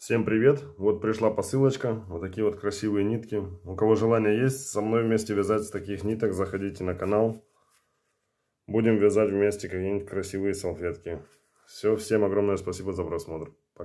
Всем привет! Вот пришла посылочка. Вот такие вот красивые нитки. У кого желание есть, со мной вместе вязать с таких ниток, заходите на канал. Будем вязать вместе какие-нибудь красивые салфетки. Все, всем огромное спасибо за просмотр. Пока.